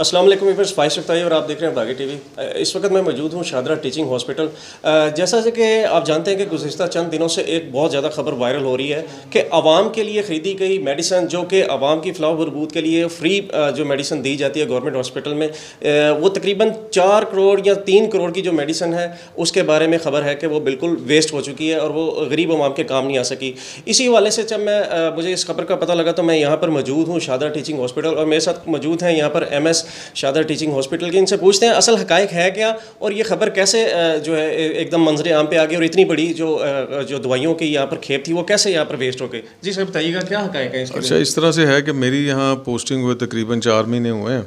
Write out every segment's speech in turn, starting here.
अस्सलाम वालेकुम friends five सख्ताई और आप देख रहे हैं बागी टीवी इस वक्त मैं मौजूद हूँ शादरा टीचिंग हॉस्पिटल जैसा कि आप जानते हैं कि गुजशत चंद दिनों से एक बहुत ज़्यादा खबर वायरल हो रही है कि आवाम के लिए ख़रीदी गई मेडिसन जो कि आवाम की फलाह बरबूद के लिए फ्री जो मेडिसन दी जाती है गवर्नमेंट हॉस्पिटल में वो तकरीबन चार करोड़ या तीन करोड़ की जो मेडिसन है उसके बारे में खबर है कि वो बिल्कुल वेस्ट हो चुकी है और वो गरीब आवाम के काम नहीं आ सकी इसी वाले से जब मैं मुझे इस खबर का पता लगा तो मैं यहाँ पर मौजूद हूँ शादरा टीचिंग हॉस्पिटल और मेरे साथ मौजूद हैं यहाँ पर एम एस शादा टीचिंग हॉस्पिटल के इनसे पूछते हैं असल हक है क्या और ये खबर कैसे जो है एकदम मंजर आम पे आ गई और इतनी बड़ी जो जो दवाइयों की यहाँ पर खेप थी वो कैसे यहाँ पर वेस्ट हो गई जी सर बताइएगा क्या हक है अच्छा इस तरह से है कि मेरी यहाँ पोस्टिंग हुए तकरीबन चार महीने हुए हैं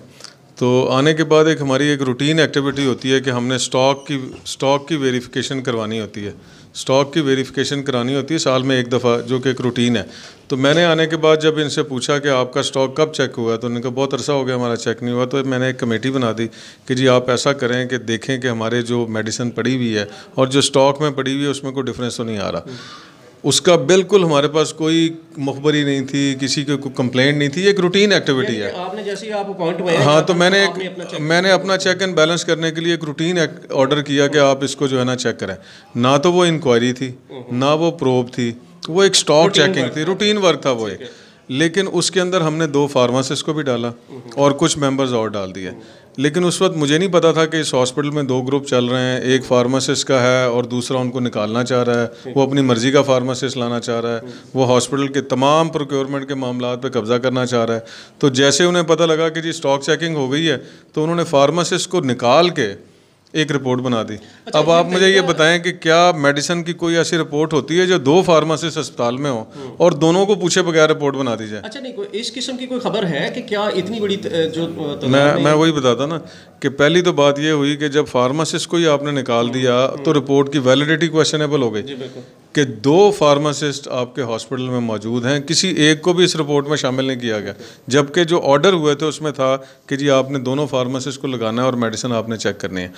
तो आने के बाद एक हमारी एक रूटीन एक्टिविटी होती है कि हमने स्टॉक की स्टॉक की वेरिफिकेशन करवानी होती है स्टॉक की वेरिफिकेशन करानी होती है साल में एक दफ़ा जो कि एक रूटीन है तो मैंने आने के बाद जब इनसे पूछा कि आपका स्टॉक कब चेक हुआ तो उन्होंने कहा बहुत अरसा हो गया हमारा चेक नहीं हुआ तो मैंने एक कमेटी बना दी कि जी आप ऐसा करें कि देखें कि हमारे जो मेडिसिन पड़ी हुई है और जो स्टॉक में पड़ी हुई है उसमें कोई डिफरेंस तो नहीं आ रहा उसका बिल्कुल हमारे पास कोई मुखबरी नहीं थी किसी की कोई कंप्लेंट नहीं थी एक रूटीन एक्टिविटी है आपने जैसे आप अपॉइंट हुए हाँ तो मैंने एक अपना मैंने अपना चेक एंड बैलेंस करने के लिए एक रूटीन ऑर्डर किया कि आप इसको जो है ना चेक करें ना तो वो इंक्वायरी थी ना वो प्रोब थी वो एक स्टॉक चेकिंग थी रूटीन वर्क था वो एक लेकिन उसके अंदर हमने दो फार्मासिस्ट को भी डाला और कुछ मेम्बर्स और डाल दिए लेकिन उस वक्त मुझे नहीं पता था कि इस हॉस्पिटल में दो ग्रुप चल रहे हैं एक फार्मासिस्ट का है और दूसरा उनको निकालना चाह रहा है वो अपनी मर्ज़ी का फार्मासिस्ट लाना चाह रहा है वो हॉस्पिटल के तमाम प्रोक्योरमेंट के मामला पर कब्ज़ा करना चाह रहा है तो जैसे उन्हें पता लगा कि जी स्टॉक चेकिंग हो गई है तो उन्होंने फार्मासिस्ट को निकाल के एक रिपोर्ट बना दी अच्छा, अब आप मुझे ये बताएं कि क्या मेडिसिन की कोई ऐसी रिपोर्ट होती है जो दो फार्मासिस्ट अस्पताल में हो हम्म। और दोनों को पूछे बगैर रिपोर्ट बना दी जाए अच्छा नहीं इस किस्म की कोई खबर है कि क्या इतनी बड़ी जो मैं मैं वही बताता ना कि पहली तो बात ये हुई कि जब फार्मासिस्ट को ही आपने निकाल दिया हम्म, तो रिपोर्ट हम्म। की वैलिडिटी क्वेश्चनेबल हो गई कि दो फार्मासिस्ट आपके हॉस्पिटल में मौजूद हैं किसी एक को भी इस रिपोर्ट में शामिल नहीं किया गया जबकि जो ऑर्डर हुए थे उसमें था कि जी आपने दोनों फार्मासिस्ट को लगाना है और मेडिसिन आपने चेक करनी है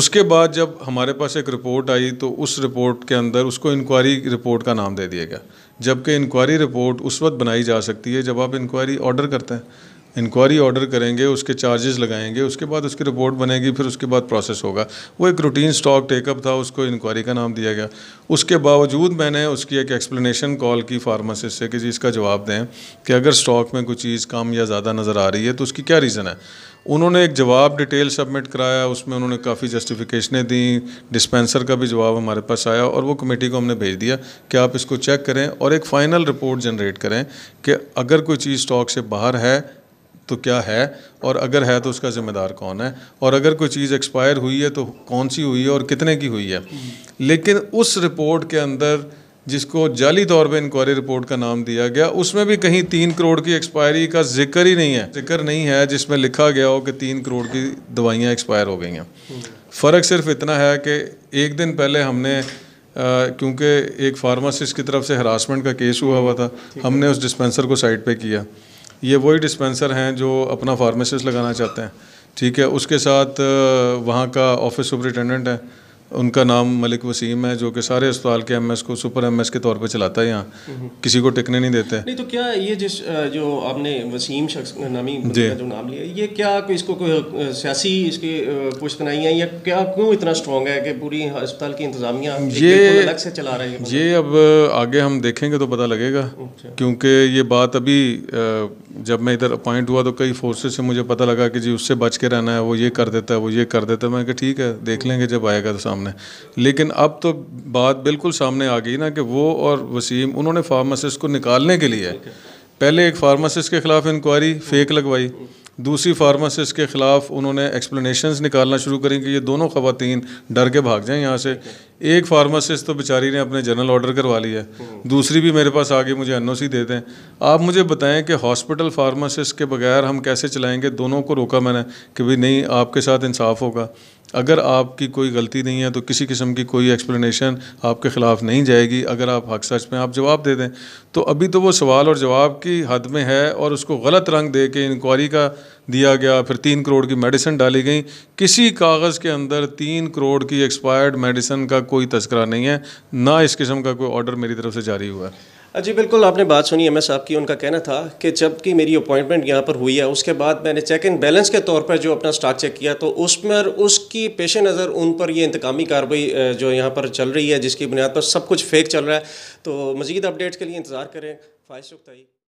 उसके बाद जब हमारे पास एक रिपोर्ट आई तो उस रिपोर्ट के अंदर उसको इंक्वायरी रिपोर्ट का नाम दे दिया गया जबकि इंक्वायरी रिपोर्ट उस वक्त बनाई जा सकती है जब आप इंक्वायरी ऑर्डर करते हैं इंक्वायरी ऑर्डर करेंगे उसके चार्जेस लगाएंगे उसके बाद उसकी रिपोर्ट बनेगी फिर उसके बाद प्रोसेस होगा वो एक रूटीन स्टॉक टेकअप था उसको इंक्वायरी का नाम दिया गया उसके बावजूद मैंने उसकी एक एक्सप्लेनेशन कॉल की फार्मासिस्ट से कि जी इसका जवाब दें कि अगर स्टॉक में कोई चीज़ कम या ज़्यादा नज़र आ रही है तो उसकी क्या रीज़न है उन्होंने एक जवाब डिटेल सबमिट कराया उसमें उन्होंने काफ़ी जस्टिफिकेशनें दी डिस्पेंसर का भी जवाब हमारे पास आया और वो कमेटी को हमने भेज दिया कि आप इसको चेक करें और एक फ़ाइनल रिपोर्ट जनरेट करें कि अगर कोई चीज़ स्टॉक से बाहर है तो क्या है और अगर है तो उसका ज़िम्मेदार कौन है और अगर कोई चीज़ एक्सपायर हुई है तो कौन सी हुई है और कितने की हुई है लेकिन उस रिपोर्ट के अंदर जिसको जाली तौर पे इंक्वायरी रिपोर्ट का नाम दिया गया उसमें भी कहीं तीन करोड़ की एक्सपायरी का जिक्र ही नहीं है जिक्र नहीं है जिसमें लिखा गया हो कि तीन करोड़ की दवाइयाँ एक्सपायर हो गई हैं फ़र्क सिर्फ इतना है कि एक दिन पहले हमने क्योंकि एक फार्मासिस्ट की तरफ से हरासमेंट का केस हुआ हुआ था हमने उस डिस्पेंसर को साइड पर किया ये वही डिस्पेंसर हैं जो अपना फार्मासिस्ट लगाना चाहते हैं ठीक है उसके साथ वहाँ का ऑफिस सुपरिटेंडेंट है उनका नाम मलिक वसीम है जो कि सारे अस्पताल के एमएस को सुपर एमएस के तौर पे चलाता है यहाँ हम्म। किसी को टिकने नहीं देते नहीं तो क्या ये जिस जो आपने वसीम शख्स नामी जो नाम लिया ये क्या इसको कोई सियासी इसकी नहीं है या क्या क्यों इतना स्ट्रॉन्ग है कि पूरी अस्पताल की इंतजामिया ये अलग से चला रहे हैं ये अब आगे हम देखेंगे तो पता लगेगा अच्छा। क्योंकि ये बात अभी जब मैं इधर अपॉइंट हुआ तो कई फोर्सेस से मुझे पता लगा कि जी उससे बच के रहना है वो ये कर देता है वो ये कर देता है मैं कहा ठीक है देख लेंगे जब आएगा तो सामने लेकिन अब तो बात बिल्कुल सामने आ गई ना कि वो और वसीम उन्होंने फार्मासिस्ट को निकालने के लिए पहले एक फार्मासिस्ट के ख़िलाफ़ इंक्वायरी फेक लगवाई दूसरी फार्मासिस्ट के ख़िलाफ़ उन्होंने एक्सप्लेनेशंस निकालना शुरू करें कि ये दोनों ख़वातीन डर के भाग जाएं यहाँ से एक फार्मासिस्ट तो बेचारी ने अपने जनरल ऑर्डर करवा लिया है दूसरी भी मेरे पास आगे मुझे एन दे दें आप मुझे बताएं कि हॉस्पिटल फार्मासिस्ट के बगैर हम कैसे चलाएँगे दोनों को रोका मैंने कि भाई नहीं आपके साथ इंसाफ होगा अगर आपकी कोई गलती नहीं है तो किसी किस्म की कोई एक्सप्लेनेशन आपके ख़िलाफ़ नहीं जाएगी अगर आप हक सच में आप जवाब दे दें तो अभी तो वो सवाल और जवाब की हद में है और उसको गलत रंग दे के इंक्वायरी का दिया गया फिर तीन करोड़ की मेडिसिन डाली गई किसी कागज़ के अंदर तीन करोड़ की एक्सपायर्ड मेडिसिन का कोई तस्करा नहीं है ना इस किस्म का कोई ऑर्डर मेरी तरफ से जारी हुआ है हाँ जी बिल्कुल आपने बात सुनी एम एस साहब की उनका कहना था कि जबकि मेरी अपॉइंटमेंट यहाँ पर हुई है उसके बाद मैंने चेक एंड बैलेंस के तौर पर जो अपना स्टॉक चेक किया तो उसमें उसकी पेश नज़र उन पर ये इंतकामी कार्रवाई जो यहाँ पर चल रही है जिसकी बुनियाद पर सब कुछ फेक चल रहा है तो मजीद अपडेट्स के लिए इंतज़ार करें फायसुख तई